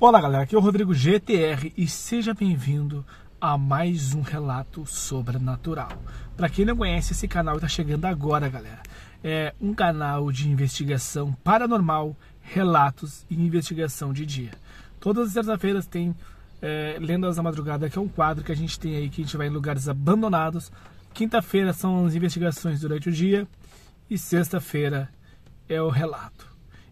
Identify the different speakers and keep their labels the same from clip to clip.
Speaker 1: Olá galera, aqui é o Rodrigo GTR e seja bem-vindo a mais um relato sobrenatural. Para quem não conhece esse canal está chegando agora, galera, é um canal de investigação paranormal, relatos e investigação de dia. Todas as terças-feiras tem é, Lendas da Madrugada, que é um quadro que a gente tem aí que a gente vai em lugares abandonados. Quinta-feira são as investigações durante o dia e sexta-feira é o relato.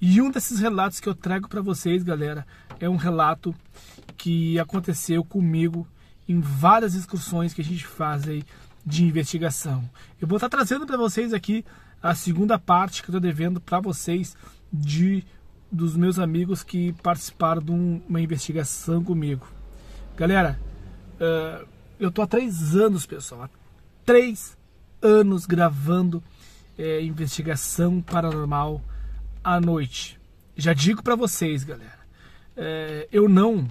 Speaker 1: E um desses relatos que eu trago para vocês, galera, é um relato que aconteceu comigo em várias excursões que a gente faz aí de investigação. Eu vou estar tá trazendo para vocês aqui a segunda parte que eu estou devendo para vocês de dos meus amigos que participaram de uma investigação comigo. Galera, uh, eu tô há três anos, pessoal, três anos gravando é, investigação paranormal à noite. Já digo para vocês, galera, é, eu não,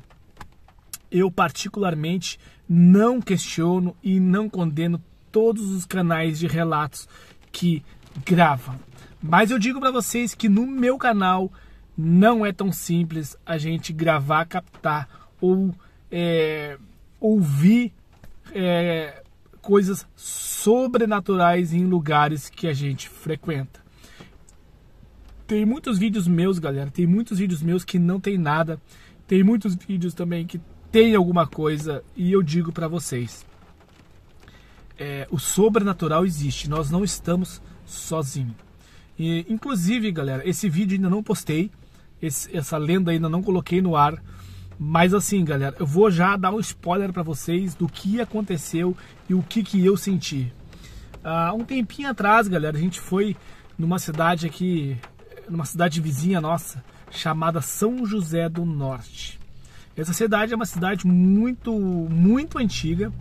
Speaker 1: eu particularmente não questiono e não condeno todos os canais de relatos que gravam. Mas eu digo para vocês que no meu canal não é tão simples a gente gravar, captar ou é, ouvir é, coisas sobrenaturais em lugares que a gente frequenta. Tem muitos vídeos meus, galera. Tem muitos vídeos meus que não tem nada. Tem muitos vídeos também que tem alguma coisa. E eu digo para vocês: é, o sobrenatural existe. Nós não estamos sozinhos. E, inclusive, galera, esse vídeo ainda não postei. Esse, essa lenda ainda não coloquei no ar. Mas assim, galera, eu vou já dar um spoiler para vocês do que aconteceu e o que, que eu senti. Há ah, um tempinho atrás, galera, a gente foi numa cidade aqui numa cidade vizinha nossa, chamada São José do Norte. Essa cidade é uma cidade muito, muito antiga,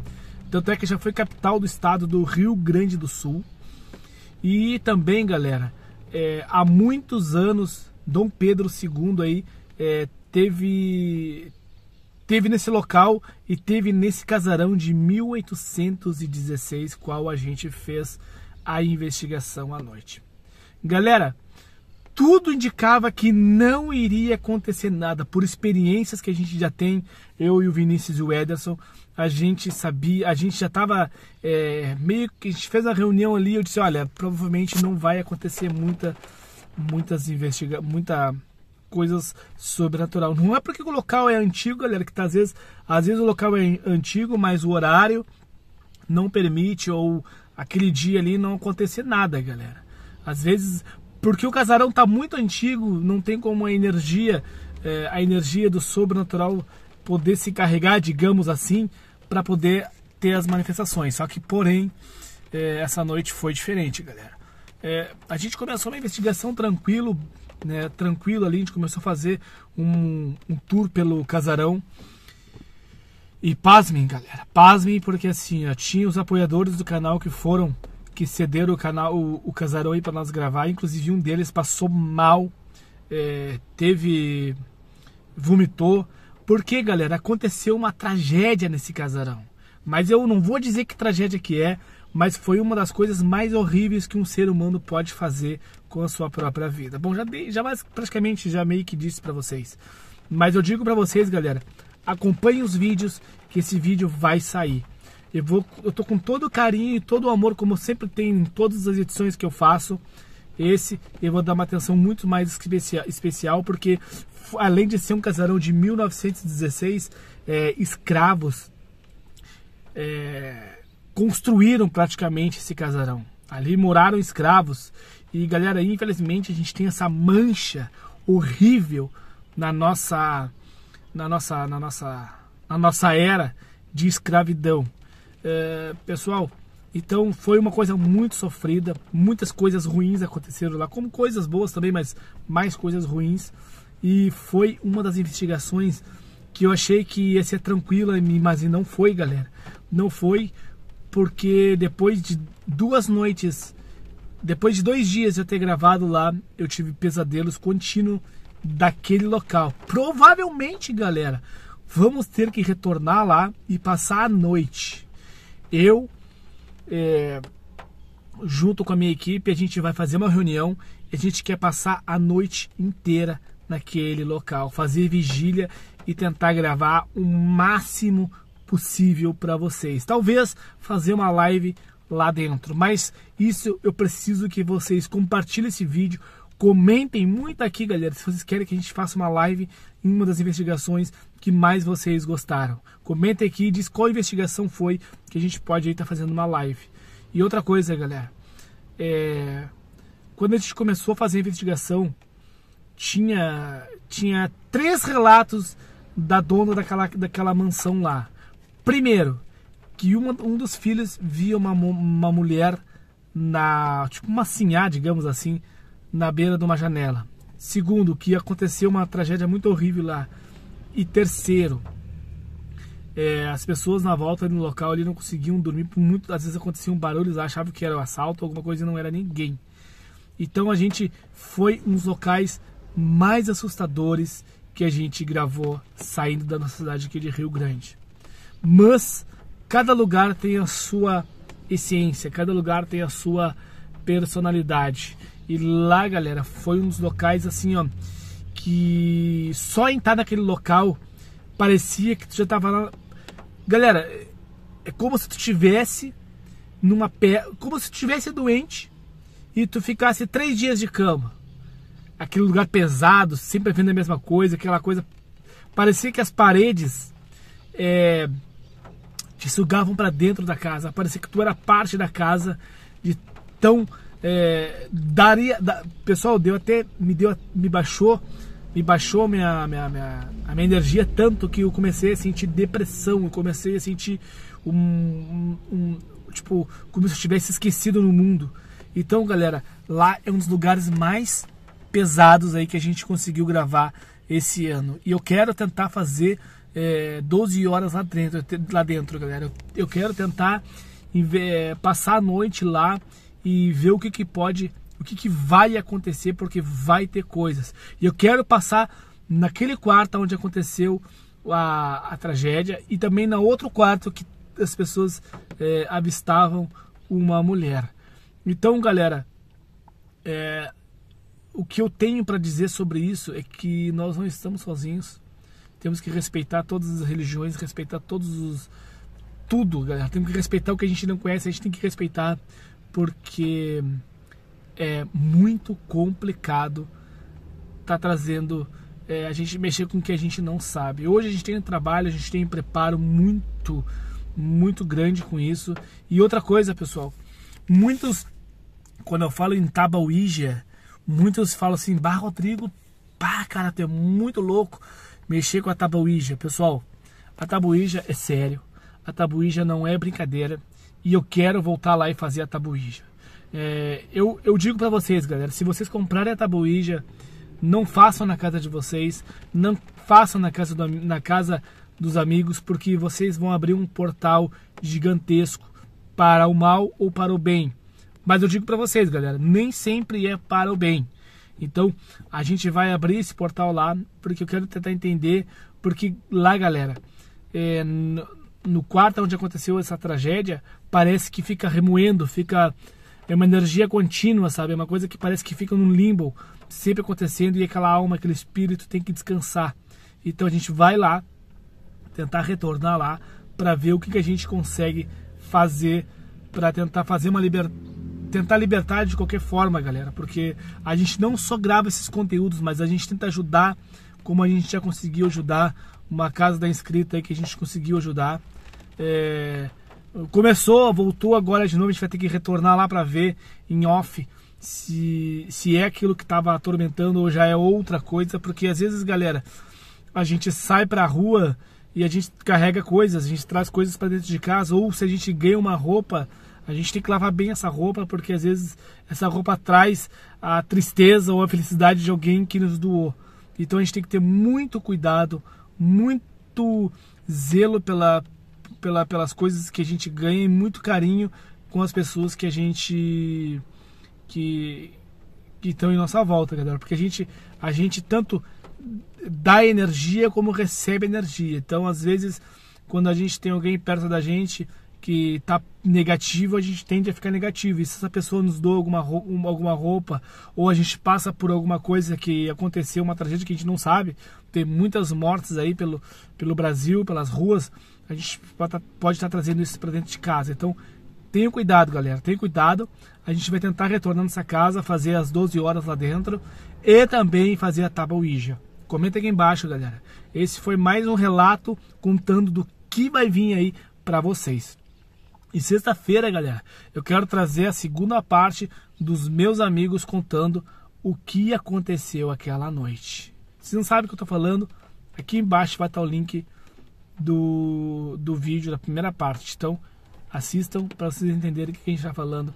Speaker 1: tanto é que já foi capital do estado do Rio Grande do Sul. E também, galera, é, há muitos anos, Dom Pedro II aí, é, teve, teve nesse local e teve nesse casarão de 1816, qual a gente fez a investigação à noite. Galera, tudo indicava que não iria acontecer nada. Por experiências que a gente já tem, eu e o Vinícius e o Ederson, a gente sabia, a gente já estava é, meio que a gente fez a reunião ali. Eu disse, olha, provavelmente não vai acontecer muita, muitas investiga, muita coisas sobrenatural. Não é porque o local é antigo, galera, que tá, às vezes, às vezes o local é antigo, mas o horário não permite ou aquele dia ali não acontecer nada, galera. Às vezes porque o casarão está muito antigo, não tem como a energia, é, a energia do sobrenatural poder se carregar, digamos assim, para poder ter as manifestações. Só que, porém, é, essa noite foi diferente, galera. É, a gente começou uma investigação tranquilo, né, tranquilo ali, a gente começou a fazer um, um tour pelo casarão. E pasmem, galera, pasmem, porque assim, ó, tinha os apoiadores do canal que foram que cederam o canal, o, o casarão aí para nós gravar. Inclusive um deles passou mal, é, teve vomitou. Porque, galera, aconteceu uma tragédia nesse casarão. Mas eu não vou dizer que tragédia que é, mas foi uma das coisas mais horríveis que um ser humano pode fazer com a sua própria vida. Bom, já dei, já praticamente já meio que disse para vocês. Mas eu digo para vocês, galera, acompanhem os vídeos que esse vídeo vai sair. Eu, vou, eu tô com todo carinho e todo amor, como sempre tem em todas as edições que eu faço. Esse eu vou dar uma atenção muito mais especial, porque além de ser um casarão de 1916, é, escravos é, construíram praticamente esse casarão. Ali moraram escravos. E galera, infelizmente a gente tem essa mancha horrível na nossa na nossa na nossa na nossa era de escravidão. É, pessoal, então foi uma coisa muito sofrida, muitas coisas ruins aconteceram lá, como coisas boas também, mas mais coisas ruins. E foi uma das investigações que eu achei que ia ser tranquila, mas não foi, galera. Não foi, porque depois de duas noites, depois de dois dias de eu ter gravado lá, eu tive pesadelos contínuos daquele local. Provavelmente, galera, vamos ter que retornar lá e passar a noite eu, é, junto com a minha equipe, a gente vai fazer uma reunião e a gente quer passar a noite inteira naquele local, fazer vigília e tentar gravar o máximo possível para vocês. Talvez fazer uma live lá dentro, mas isso eu preciso que vocês compartilhem esse vídeo Comentem muito aqui, galera, se vocês querem que a gente faça uma live em uma das investigações que mais vocês gostaram. Comentem aqui e diz qual investigação foi que a gente pode estar tá fazendo uma live. E outra coisa, galera, é... quando a gente começou a fazer a investigação, tinha, tinha três relatos da dona daquela, daquela mansão lá. Primeiro, que uma, um dos filhos via uma, uma mulher na. tipo uma sinhá, digamos assim na beira de uma janela. Segundo, que aconteceu uma tragédia muito horrível lá. E terceiro, é, as pessoas na volta no local ali não conseguiam dormir, por muito, às vezes aconteciam barulhos, achavam que era um assalto, alguma coisa e não era ninguém. Então a gente foi uns locais mais assustadores que a gente gravou saindo da nossa cidade aqui de Rio Grande. Mas cada lugar tem a sua essência, cada lugar tem a sua personalidade. E lá, galera, foi um dos locais assim, ó, que só entrar naquele local parecia que tu já tava lá. Galera, é como se tu tivesse numa pé, como se tu tivesse doente e tu ficasse três dias de cama. Aquele lugar pesado, sempre vendo a mesma coisa, aquela coisa. Parecia que as paredes é, te sugavam para dentro da casa. Parecia que tu era parte da casa de tão é, daria, da, pessoal, deu até me deu, me baixou, me baixou minha, minha, minha, a minha energia tanto que eu comecei a sentir depressão, eu comecei a sentir um, um, um tipo como se eu tivesse esquecido no mundo. Então, galera, lá é um dos lugares mais pesados aí que a gente conseguiu gravar esse ano. E eu quero tentar fazer é, 12 horas lá dentro, lá dentro, galera. Eu, eu quero tentar é, passar a noite lá e ver o que, que pode, o que, que vai acontecer, porque vai ter coisas. E eu quero passar naquele quarto onde aconteceu a, a tragédia e também na outro quarto que as pessoas é, avistavam uma mulher. Então, galera, é, o que eu tenho para dizer sobre isso é que nós não estamos sozinhos. Temos que respeitar todas as religiões, respeitar todos os tudo, galera. Temos que respeitar o que a gente não conhece, a gente tem que respeitar porque é muito complicado tá trazendo é, a gente mexer com o que a gente não sabe. Hoje a gente tem um trabalho, a gente tem um preparo muito, muito grande com isso. E outra coisa, pessoal, muitos, quando eu falo em Tabauíja, muitos falam assim, Barro Rodrigo, pá, cara, tu é muito louco mexer com a Tabauíja. Pessoal, a Tabauíja é sério, a Tabauíja não é brincadeira e eu quero voltar lá e fazer a tabuija. É, eu, eu digo para vocês, galera, se vocês comprarem a tabuija, não façam na casa de vocês, não façam na casa, do, na casa dos amigos, porque vocês vão abrir um portal gigantesco para o mal ou para o bem. Mas eu digo para vocês, galera, nem sempre é para o bem. Então, a gente vai abrir esse portal lá, porque eu quero tentar entender, porque lá, galera, é, no quarto onde aconteceu essa tragédia, parece que fica remoendo, fica é uma energia contínua, sabe? É uma coisa que parece que fica num limbo, sempre acontecendo e aquela alma, aquele espírito tem que descansar. Então a gente vai lá tentar retornar lá para ver o que, que a gente consegue fazer para tentar fazer uma libertação tentar libertar de qualquer forma, galera, porque a gente não só grava esses conteúdos, mas a gente tenta ajudar como a gente já conseguiu ajudar uma casa da inscrita aí que a gente conseguiu ajudar é, começou, voltou agora de novo, a gente vai ter que retornar lá para ver em off se, se é aquilo que estava atormentando ou já é outra coisa, porque às vezes, galera, a gente sai para a rua e a gente carrega coisas, a gente traz coisas para dentro de casa, ou se a gente ganha uma roupa, a gente tem que lavar bem essa roupa, porque às vezes essa roupa traz a tristeza ou a felicidade de alguém que nos doou. Então a gente tem que ter muito cuidado, muito zelo pela, pela, pelas coisas que a gente ganha e muito carinho com as pessoas que a gente que estão em nossa volta, galera, porque a gente a gente tanto dá energia como recebe energia. Então, às vezes, quando a gente tem alguém perto da gente que está negativo, a gente tende a ficar negativo. E se essa pessoa nos doa alguma roupa, alguma roupa, ou a gente passa por alguma coisa que aconteceu, uma tragédia que a gente não sabe, tem muitas mortes aí pelo, pelo Brasil, pelas ruas, a gente pode estar trazendo isso para dentro de casa. Então, tenha cuidado, galera, tenha cuidado. A gente vai tentar retornar nessa casa, fazer as 12 horas lá dentro e também fazer a tábua Ouija. Comenta aqui embaixo, galera. Esse foi mais um relato contando do que vai vir aí para vocês. E sexta-feira, galera, eu quero trazer a segunda parte dos meus amigos contando o que aconteceu aquela noite. Se não sabe o que eu estou falando, aqui embaixo vai estar o link do, do vídeo, da primeira parte. Então, assistam para vocês entenderem o que a gente está falando.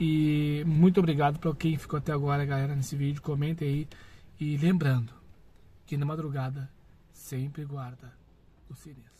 Speaker 1: E muito obrigado para quem ficou até agora, galera, nesse vídeo. Comentem aí. E lembrando que na madrugada sempre guarda o silêncio.